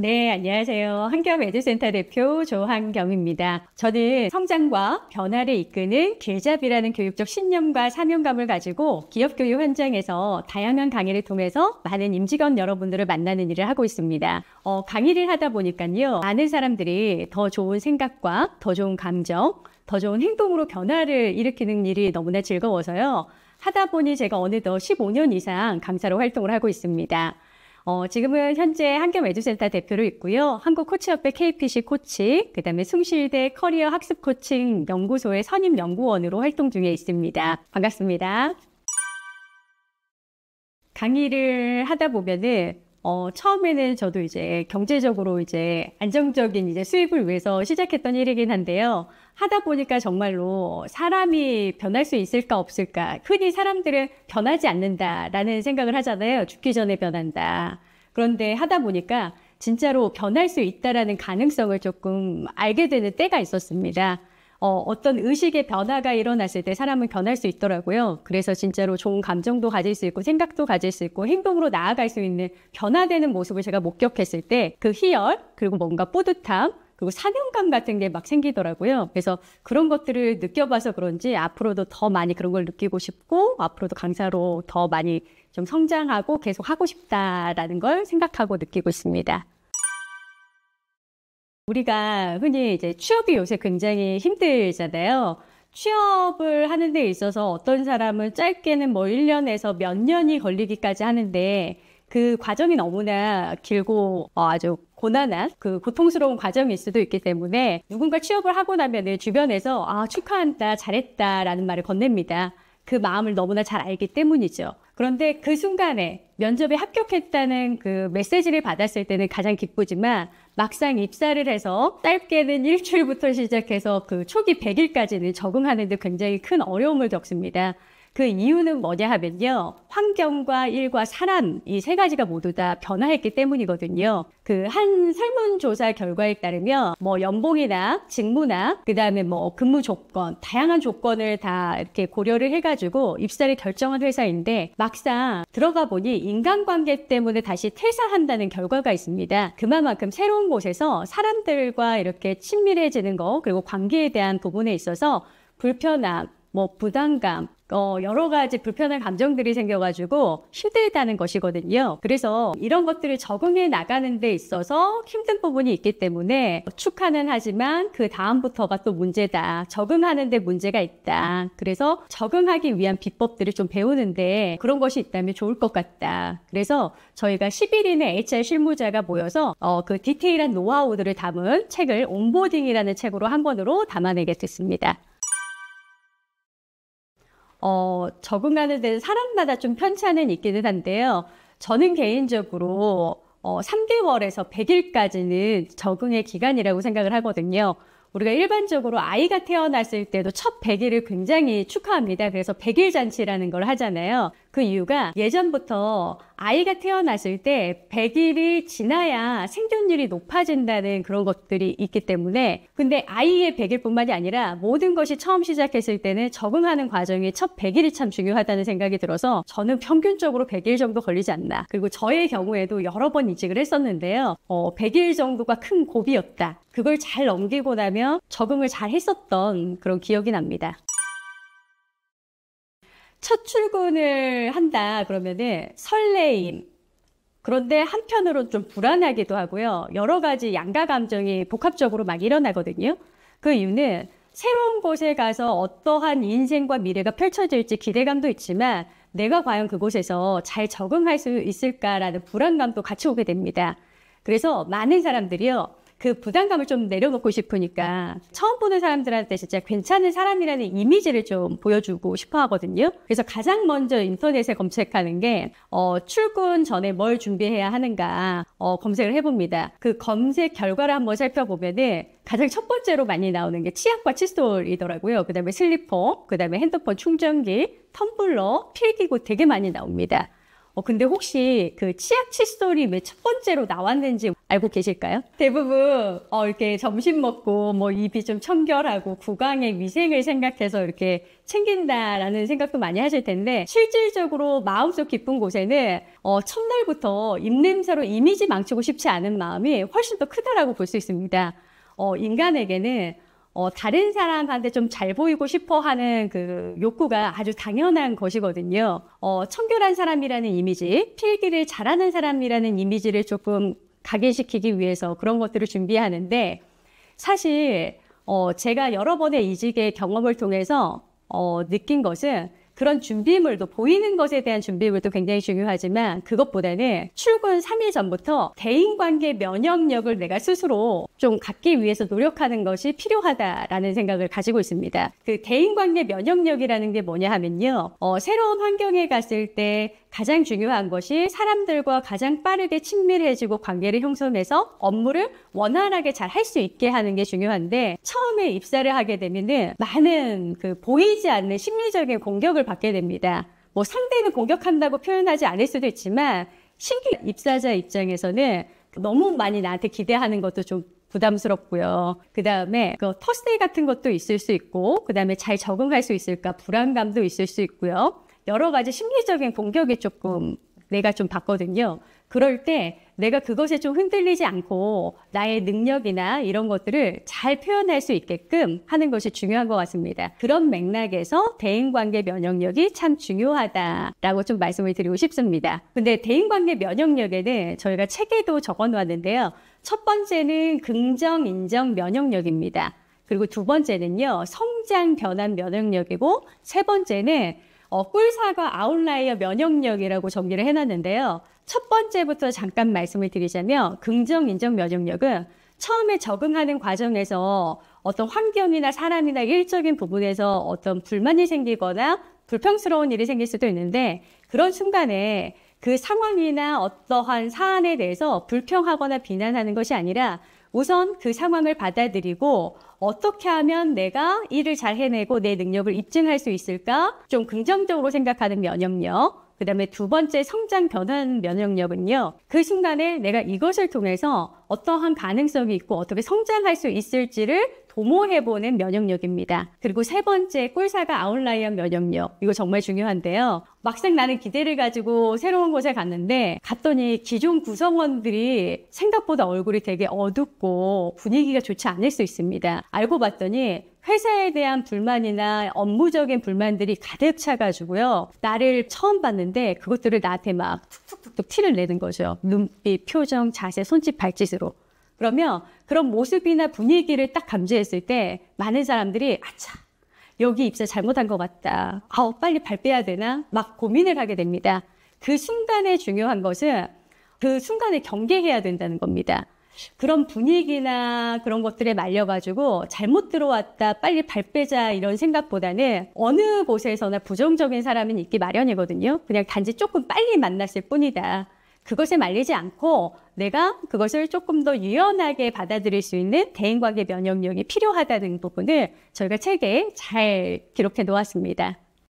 네, 안녕하세요. 한겸 에듀센터 대표 조한경입니다. 저는 성장과 변화를 이끄는 길잡이라는 교육적 신념과 사명감을 가지고 기업 교육 현장에서 다양한 강의를 통해서 많은 임직원 여러분들을 만나는 일을 하고 있습니다. 어, 강의를 하다 보니까요. 많은 사람들이 더 좋은 생각과 더 좋은 감정, 더 좋은 행동으로 변화를 일으키는 일이 너무나 즐거워서요. 하다 보니 제가 어느덧 15년 이상 강사로 활동을 하고 있습니다. 어, 지금은 현재 한겸 에듀센터 대표로 있고요. 한국 코치협회 KPC 코치, 그다음에 숭실대 커리어 학습 코칭 연구소의 선임 연구원으로 활동 중에 있습니다. 반갑습니다. 강의를 하다 보면은 어, 처음에는 저도 이제 경제적으로 이제 안정적인 이제 수입을 위해서 시작했던 일이긴 한데요. 하다 보니까 정말로 사람이 변할 수 있을까 없을까. 흔히 사람들은 변하지 않는다라는 생각을 하잖아요. 죽기 전에 변한다. 그런데 하다 보니까 진짜로 변할 수 있다라는 가능성을 조금 알게 되는 때가 있었습니다. 어, 어떤 의식의 변화가 일어났을 때 사람은 변할 수 있더라고요. 그래서 진짜로 좋은 감정도 가질 수 있고 생각도 가질 수 있고 행동으로 나아갈 수 있는 변화되는 모습을 제가 목격했을 때 그 희열 그리고 뭔가 뿌듯함 그리고 사명감 같은 게 막 생기더라고요. 그래서 그런 것들을 느껴봐서 그런지 앞으로도 더 많이 그런 걸 느끼고 싶고 앞으로도 강사로 더 많이 좀 성장하고 계속 하고 싶다라는 걸 생각하고 느끼고 있습니다. 우리가 흔히 이제 취업이 요새 굉장히 힘들잖아요. 취업을 하는 데 있어서 어떤 사람은 짧게는 뭐 1년에서 몇 년이 걸리기까지 하는데 그 과정이 너무나 길고 어, 아주 고난한 그 고통스러운 과정일 수도 있기 때문에 누군가 취업을 하고 나면은 주변에서 아, 축하한다, 잘했다 라는 말을 건넵니다. 그 마음을 너무나 잘 알기 때문이죠. 그런데 그 순간에 면접에 합격했다는 그 메시지를 받았을 때는 가장 기쁘지만 막상 입사를 해서 짧게는 일주일부터 시작해서 그 초기 100일까지는 적응하는데 굉장히 큰 어려움을 겪습니다. 그 이유는 뭐냐 하면요. 환경과 일과 사람 이 세 가지가 모두 다 변화했기 때문이거든요. 그 한 설문조사 결과에 따르면 뭐 연봉이나 직무나 그다음에 뭐 근무 조건 다양한 조건을 다 이렇게 고려를 해가지고 입사를 결정한 회사인데 막상 들어가 보니 인간관계 때문에 다시 퇴사한다는 결과가 있습니다. 그만큼 새로운 곳에서 사람들과 이렇게 친밀해지는 거 그리고 관계에 대한 부분에 있어서 불편함 뭐 부담감, 어, 여러 가지 불편한 감정들이 생겨가지고 힘들다는 것이거든요. 그래서 이런 것들을 적응해 나가는 데 있어서 힘든 부분이 있기 때문에 축하는 하지만 그 다음부터가 또 문제다. 적응하는 데 문제가 있다. 그래서 적응하기 위한 비법들을 좀 배우는데 그런 것이 있다면 좋을 것 같다. 그래서 저희가 1 1인의 HR 실무자가 모여서 어, 그 디테일한 노하우들을 담은 책을 온보딩이라는 책으로 한 권으로 담아내게 됐습니다. 어, 적응하는 데는 사람마다 좀 편차는 있기는 한데요. 저는 개인적으로 어, 3개월에서 100일까지는 적응의 기간이라고 생각을 하거든요. 우리가 일반적으로 아이가 태어났을 때도 첫 100일을 굉장히 축하합니다. 그래서 100일 잔치라는 걸 하잖아요. 그 이유가 예전부터 아이가 태어났을 때 100일이 지나야 생존율이 높아진다는 그런 것들이 있기 때문에 근데 아이의 100일뿐만이 아니라 모든 것이 처음 시작했을 때는 적응하는 과정이 첫 100일이 참 중요하다는 생각이 들어서 저는 평균적으로 100일 정도 걸리지 않나 그리고 저의 경우에도 여러 번 이직을 했었는데요 어, 100일 정도가 큰 고비였다 그걸 잘 넘기고 나면 적응을 잘 했었던 그런 기억이 납니다 첫 출근을 한다 그러면은 설레임. 음. 그런데 한편으론 좀 불안하기도 하고요. 여러 가지 양가 감정이 복합적으로 막 일어나거든요. 그 이유는 새로운 곳에 가서 어떠한 인생과 미래가 펼쳐질지 기대감도 있지만 내가 과연 그곳에서 잘 적응할 수 있을까라는 불안감도 같이 오게 됩니다. 그래서 많은 사람들이요. 그 부담감을 좀 내려놓고 싶으니까 처음 보는 사람들한테 진짜 괜찮은 사람이라는 이미지를 좀 보여주고 싶어 하거든요. 그래서 가장 먼저 인터넷에 검색하는 게 어, 출근 전에 뭘 준비해야 하는가 어, 검색을 해봅니다. 그 검색 결과를 한번 살펴보면은 가장 첫 번째로 많이 나오는 게 치약과 칫솔이더라고요. 그 다음에 슬리퍼, 그 다음에 핸드폰 충전기, 텀블러, 필기구 되게 많이 나옵니다. 어, 근데 혹시 그 치약 칫솔이 왜 첫 번째로 나왔는지 알고 계실까요? 대부분 어, 이렇게 점심 먹고 뭐 입이 좀 청결하고 구강의 위생을 생각해서 이렇게 챙긴다라는 생각도 많이 하실 텐데 실질적으로 마음속 깊은 곳에는 어, 첫날부터 입냄새로 이미지 망치고 싶지 않은 마음이 훨씬 더 크다라고 볼 수 있습니다. 어, 인간에게는 어, 다른 사람한테 좀 잘 보이고 싶어 하는 그 욕구가 아주 당연한 것이거든요. 어, 청결한 사람이라는 이미지, 필기를 잘하는 사람이라는 이미지를 조금 각인시키기 위해서 그런 것들을 준비하는데 사실 어, 제가 여러 번의 이직의 경험을 통해서 어, 느낀 것은 그런 준비물도 보이는 것에 대한 준비물도 굉장히 중요하지만 그것보다는 출근 3일 전부터 대인관계 면역력을 내가 스스로 좀 갖기 위해서 노력하는 것이 필요하다라는 생각을 가지고 있습니다. 그 대인관계 면역력이라는 게 뭐냐 하면요. 어, 새로운 환경에 갔을 때 가장 중요한 것이 사람들과 가장 빠르게 친밀해지고 관계를 형성해서 업무를 원활하게 잘 할 수 있게 하는 게 중요한데 처음에 입사를 하게 되면은 많은 그 보이지 않는 심리적인 공격을 받게 됩니다. 뭐 상대는 공격한다고 표현하지 않을 수도 있지만 신규 입사자 입장에서는 너무 많이 나한테 기대하는 것도 좀 부담스럽고요. 그 다음에 그 터스데이 같은 것도 있을 수 있고, 그 다음에 잘 적응할 수 있을까 불안감도 있을 수 있고요. 여러 가지 심리적인 공격이 조금 내가 좀 봤거든요. 그럴 때 내가 그것에 좀 흔들리지 않고 나의 능력이나 이런 것들을 잘 표현할 수 있게끔 하는 것이 중요한 것 같습니다. 그런 맥락에서 대인관계 면역력이 참 중요하다라고 좀 말씀을 드리고 싶습니다. 근데 대인관계 면역력에는 저희가 책에도 적어 놓았는데요. 첫 번째는 긍정 인정 면역력입니다. 그리고 두 번째는요, 성장 변환 면역력이고, 세 번째는 어, 꿀사과 아웃라이어 면역력이라고 정리를 해놨는데요. 첫 번째부터 잠깐 말씀을 드리자면 긍정 인정 면역력은 처음에 적응하는 과정에서 어떤 환경이나 사람이나 일적인 부분에서 어떤 불만이 생기거나 불평스러운 일이 생길 수도 있는데 그런 순간에 그 상황이나 어떠한 사안에 대해서 불평하거나 비난하는 것이 아니라 우선 그 상황을 받아들이고 어떻게 하면 내가 일을 잘 해내고 내 능력을 입증할 수 있을까? 좀 긍정적으로 생각하는 면역력. 그 다음에 두 번째 성장 변환 면역력은요. 그 순간에 내가 이것을 통해서 어떠한 가능성이 있고 어떻게 성장할 수 있을지를 도모해보는 면역력입니다. 그리고 세 번째 꿀사가 아웃라이언 면역력 이거 정말 중요한데요. 막상 나는 기대를 가지고 새로운 곳에 갔는데 갔더니 기존 구성원들이 생각보다 얼굴이 되게 어둡고 분위기가 좋지 않을 수 있습니다. 알고 봤더니 회사에 대한 불만이나 업무적인 불만들이 가득 차가지고요. 나를 처음 봤는데 그것들을 나한테 막 툭툭툭툭 티를 내는 거죠. 눈빛, 표정, 자세, 손짓, 발짓으 그러면 그런 모습이나 분위기를 딱 감지했을 때 많은 사람들이 아차 여기 입사 잘못한 것 같다. 아우 빨리 발 빼야 되나 막 고민을 하게 됩니다. 그 순간에 중요한 것은 그 순간에 경계해야 된다는 겁니다. 그런 분위기나 그런 것들에 말려가지고 잘못 들어왔다, 빨리 발 빼자 이런 생각보다는 어느 곳에서나 부정적인 사람은 있기 마련이거든요. 그냥 단지 조금 빨리 만났을 뿐이다. 그것에 말리지 않고 내가 그것을 조금 더 유연하게 받아들일 수 있는 대인관계 면역력이 필요하다는 부분을 저희가 책에 잘 기록해 놓았습니다.